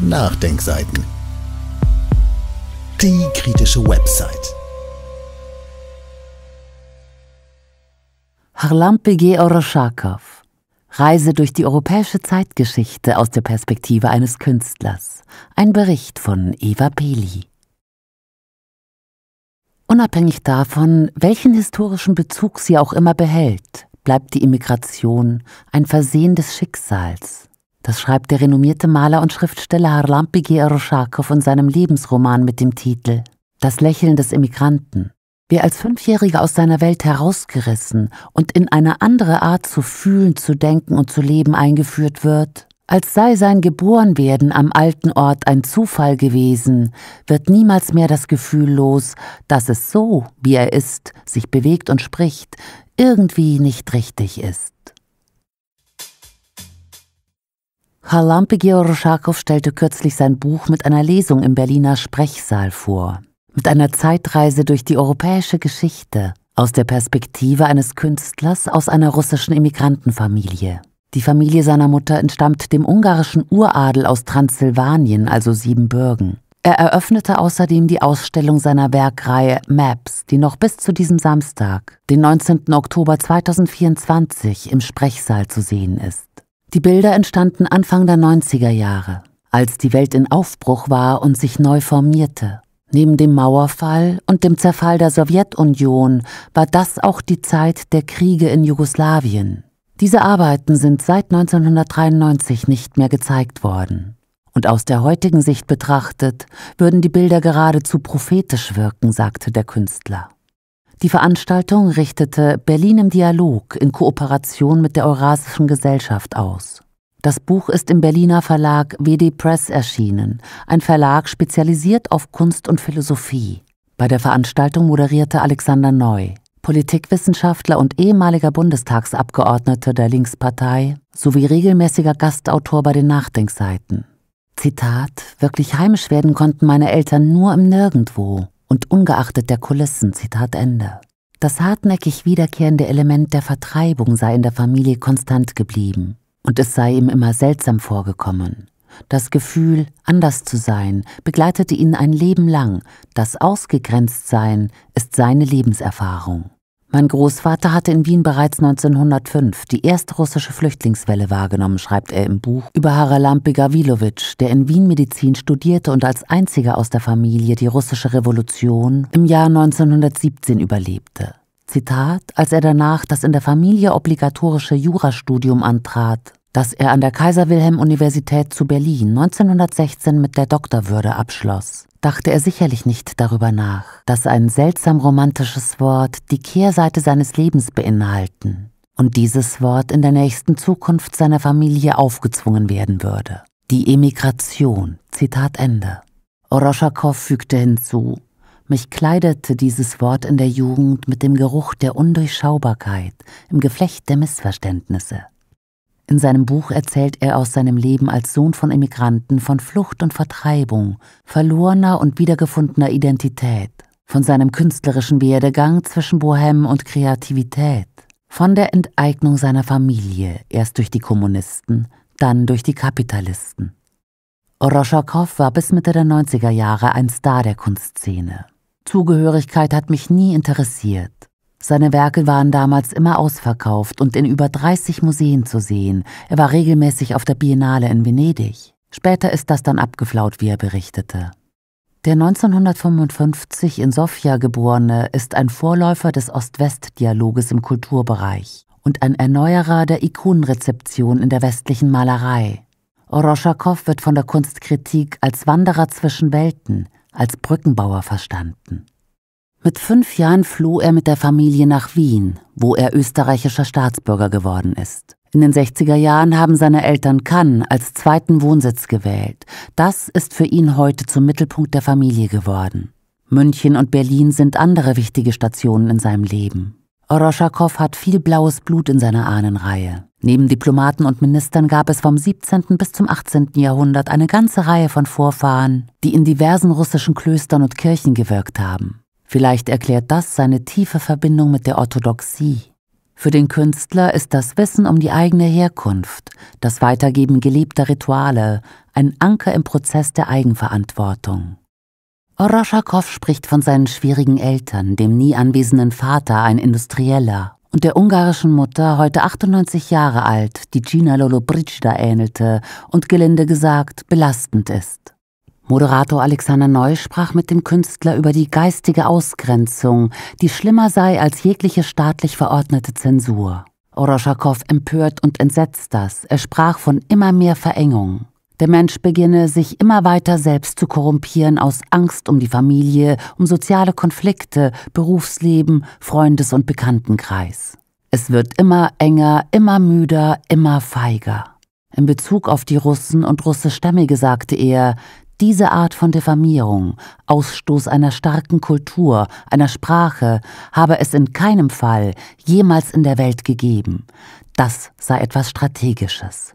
Nachdenkseiten. Die kritische Website. Harlam P.G. Oroschakov. Reise durch die europäische Zeitgeschichte aus der Perspektive eines Künstlers. Ein Bericht von Eva Peli. Unabhängig davon, welchen historischen Bezug sie auch immer behält, bleibt die Immigration ein Versehen des Schicksals, das schreibt der renommierte Maler und Schriftsteller Harlampigi Eroschakow in seinem Lebensroman mit dem Titel Das Lächeln des Emigranten. Wer als Fünfjähriger aus seiner Welt herausgerissen und in eine andere Art zu fühlen, zu denken und zu leben eingeführt wird, als sei sein Geborenwerden am alten Ort ein Zufall gewesen, wird niemals mehr das Gefühl los, dass es so, wie er ist, sich bewegt und spricht, irgendwie nicht richtig ist. Charlampe Georoschakow stellte kürzlich sein Buch mit einer Lesung im Berliner Sprechsaal vor. Mit einer Zeitreise durch die europäische Geschichte aus der Perspektive eines Künstlers aus einer russischen Immigrantenfamilie. Die Familie seiner Mutter entstammt dem ungarischen Uradel aus Transsilvanien, also Siebenbürgen. Er eröffnete außerdem die Ausstellung seiner Werkreihe Maps, die noch bis zu diesem Samstag, den 19. Oktober 2024, im Sprechsaal zu sehen ist. Die Bilder entstanden Anfang der 90er Jahre, als die Welt in Aufbruch war und sich neu formierte. Neben dem Mauerfall und dem Zerfall der Sowjetunion war das auch die Zeit der Kriege in Jugoslawien. Diese Arbeiten sind seit 1993 nicht mehr gezeigt worden. Und aus der heutigen Sicht betrachtet, würden die Bilder geradezu prophetisch wirken, sagte der Künstler. Die Veranstaltung richtete Berlin im Dialog in Kooperation mit der Eurasischen Gesellschaft aus. Das Buch ist im Berliner Verlag WD Press erschienen, ein Verlag spezialisiert auf Kunst und Philosophie. Bei der Veranstaltung moderierte Alexander Neu, Politikwissenschaftler und ehemaliger Bundestagsabgeordneter der Linkspartei sowie regelmäßiger Gastautor bei den Nachdenkseiten. Zitat: Wirklich heimisch werden konnten meine Eltern nur im Nirgendwo und ungeachtet der Kulissen. Zitat Ende. Das hartnäckig wiederkehrende Element der Vertreibung sei in der Familie konstant geblieben und es sei ihm immer seltsam vorgekommen. Das Gefühl, anders zu sein, begleitete ihn ein Leben lang. Das Ausgegrenztsein ist seine Lebenserfahrung. Mein Großvater hatte in Wien bereits 1905 die erste russische Flüchtlingswelle wahrgenommen, schreibt er im Buch über Haralampi Gavilowitsch, der in Wien Medizin studierte und als einziger aus der Familie die russische Revolution im Jahr 1917 überlebte. Zitat, als er danach das in der Familie obligatorische Jurastudium antrat, das er an der Kaiser Wilhelm Universität zu Berlin 1916 mit der Doktorwürde abschloss, dachte er sicherlich nicht darüber nach, dass ein seltsam romantisches Wort die Kehrseite seines Lebens beinhalten und dieses Wort in der nächsten Zukunft seiner Familie aufgezwungen werden würde. Die Emigration. Zitat Ende. Oroschakow fügte hinzu, mich kleidete dieses Wort in der Jugend mit dem Geruch der Undurchschaubarkeit im Geflecht der Missverständnisse. In seinem Buch erzählt er aus seinem Leben als Sohn von Emigranten von Flucht und Vertreibung, verlorener und wiedergefundener Identität, von seinem künstlerischen Werdegang zwischen Bohem und Kreativität, von der Enteignung seiner Familie, erst durch die Kommunisten, dann durch die Kapitalisten. Oroschakow war bis Mitte der 90er Jahre ein Star der Kunstszene. Zugehörigkeit hat mich nie interessiert. Seine Werke waren damals immer ausverkauft und in über 30 Museen zu sehen. Er war regelmäßig auf der Biennale in Venedig. Später ist das dann abgeflaut, wie er berichtete. Der 1955 in Sofia geborene ist ein Vorläufer des Ost-West-Dialoges im Kulturbereich und ein Erneuerer der Ikonenrezeption in der westlichen Malerei. Oroschakow wird von der Kunstkritik als Wanderer zwischen Welten, als Brückenbauer verstanden. Mit fünf Jahren floh er mit der Familie nach Wien, wo er österreichischer Staatsbürger geworden ist. In den 60er Jahren haben seine Eltern Cannes als zweiten Wohnsitz gewählt. Das ist für ihn heute zum Mittelpunkt der Familie geworden. München und Berlin sind andere wichtige Stationen in seinem Leben. Oroschakow hat viel blaues Blut in seiner Ahnenreihe. Neben Diplomaten und Ministern gab es vom 17. bis zum 18. Jahrhundert eine ganze Reihe von Vorfahren, die in diversen russischen Klöstern und Kirchen gewirkt haben. Vielleicht erklärt das seine tiefe Verbindung mit der Orthodoxie. Für den Künstler ist das Wissen um die eigene Herkunft, das Weitergeben geliebter Rituale, ein Anker im Prozess der Eigenverantwortung. Oroschakow spricht von seinen schwierigen Eltern, dem nie anwesenden Vater, ein Industrieller, und der ungarischen Mutter, heute 98 Jahre alt, die Gina Lollobrigida ähnelte und gelinde gesagt belastend ist. Moderator Alexander Neu sprach mit dem Künstler über die geistige Ausgrenzung, die schlimmer sei als jegliche staatlich verordnete Zensur. Oroschakow empört und entsetzt das. Er sprach von immer mehr Verengung. Der Mensch beginne, sich immer weiter selbst zu korrumpieren aus Angst um die Familie, um soziale Konflikte, Berufsleben, Freundes- und Bekanntenkreis. Es wird immer enger, immer müder, immer feiger. In Bezug auf die Russen und Russischstämmige sagte er, diese Art von Diffamierung, Ausstoß einer starken Kultur, einer Sprache, habe es in keinem Fall jemals in der Welt gegeben. Das sei etwas Strategisches.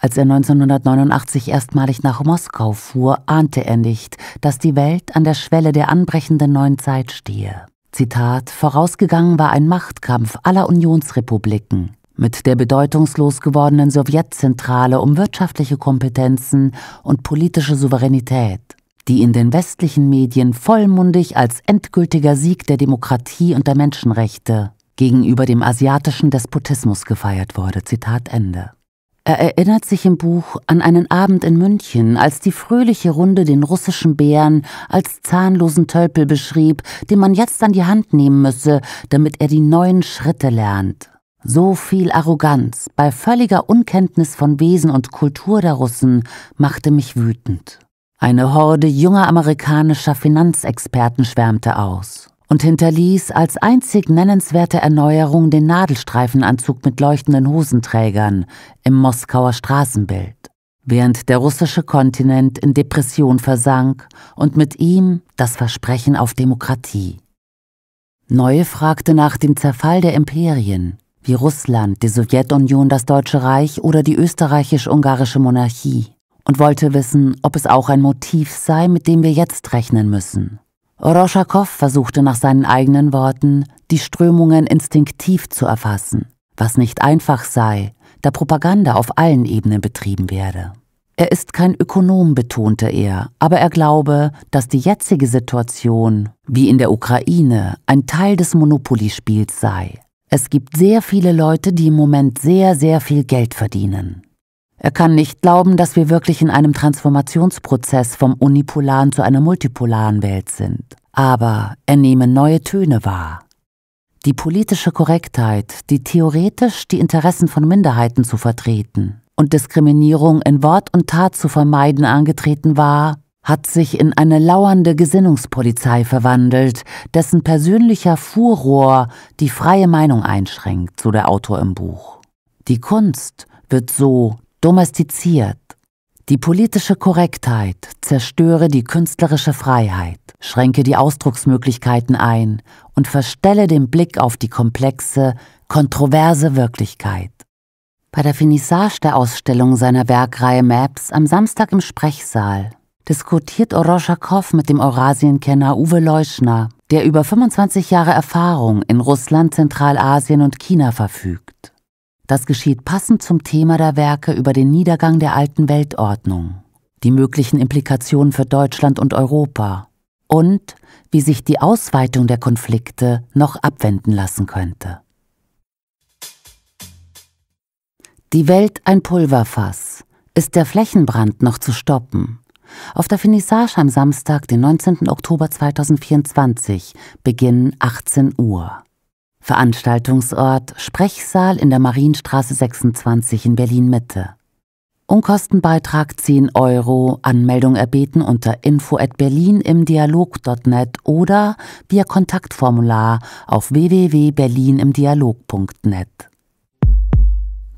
Als er 1989 erstmalig nach Moskau fuhr, ahnte er nicht, dass die Welt an der Schwelle der anbrechenden neuen Zeit stehe. Zitat, vorausgegangen war ein Machtkampf aller Unionsrepubliken mit der bedeutungslos gewordenen Sowjetzentrale um wirtschaftliche Kompetenzen und politische Souveränität, die in den westlichen Medien vollmundig als endgültiger Sieg der Demokratie und der Menschenrechte gegenüber dem asiatischen Despotismus gefeiert wurde. Zitat Ende. Er erinnert sich im Buch an einen Abend in München, als die fröhliche Runde den russischen Bären als zahnlosen Tölpel beschrieb, den man jetzt an die Hand nehmen müsse, damit er die neuen Schritte lernt. So viel Arroganz bei völliger Unkenntnis von Wesen und Kultur der Russen machte mich wütend. Eine Horde junger amerikanischer Finanzexperten schwärmte aus und hinterließ als einzig nennenswerte Erneuerung den Nadelstreifenanzug mit leuchtenden Hosenträgern im Moskauer Straßenbild, während der russische Kontinent in Depression versank und mit ihm das Versprechen auf Demokratie. Neue fragte nach dem Zerfall der Imperien, wie Russland, die Sowjetunion, das Deutsche Reich oder die österreichisch-ungarische Monarchie und wollte wissen, ob es auch ein Motiv sei, mit dem wir jetzt rechnen müssen. Oroschakow versuchte nach seinen eigenen Worten, die Strömungen instinktiv zu erfassen, was nicht einfach sei, da Propaganda auf allen Ebenen betrieben werde. Er ist kein Ökonom, betonte er, aber er glaube, dass die jetzige Situation, wie in der Ukraine, ein Teil des Monopolyspiels sei es gibt sehr viele Leute, die im Moment sehr, sehr viel Geld verdienen. Er kann nicht glauben, dass wir wirklich in einem Transformationsprozess vom unipolaren zu einer multipolaren Welt sind. Aber er nehme neue Töne wahr. Die politische Korrektheit, die theoretisch die Interessen von Minderheiten zu vertreten und Diskriminierung in Wort und Tat zu vermeiden angetreten war, hat sich in eine lauernde Gesinnungspolizei verwandelt, dessen persönlicher Furor die freie Meinung einschränkt, so der Autor im Buch. Die Kunst wird so domestiziert. Die politische Korrektheit zerstöre die künstlerische Freiheit, schränke die Ausdrucksmöglichkeiten ein und verstelle den Blick auf die komplexe, kontroverse Wirklichkeit. Bei der Finissage der Ausstellung seiner Werkreihe Maps am Samstag im Sprechsaal diskutiert Oroschakow mit dem Eurasienkenner Uwe Leuschner, der über 25 Jahre Erfahrung in Russland, Zentralasien und China verfügt. Das geschieht passend zum Thema der Werke über den Niedergang der alten Weltordnung, die möglichen Implikationen für Deutschland und Europa und wie sich die Ausweitung der Konflikte noch abwenden lassen könnte. Die Welt ein Pulverfass. Ist der Flächenbrand noch zu stoppen? Auf der Finissage am Samstag, den 19. Oktober 2024, Beginn 18 Uhr. Veranstaltungsort Sprechsaal in der Marienstraße 26 in Berlin-Mitte. Unkostenbeitrag 10 Euro, Anmeldung erbeten unter info at berlin im Dialog.net oder via Kontaktformular auf www.berlinimdialog.net.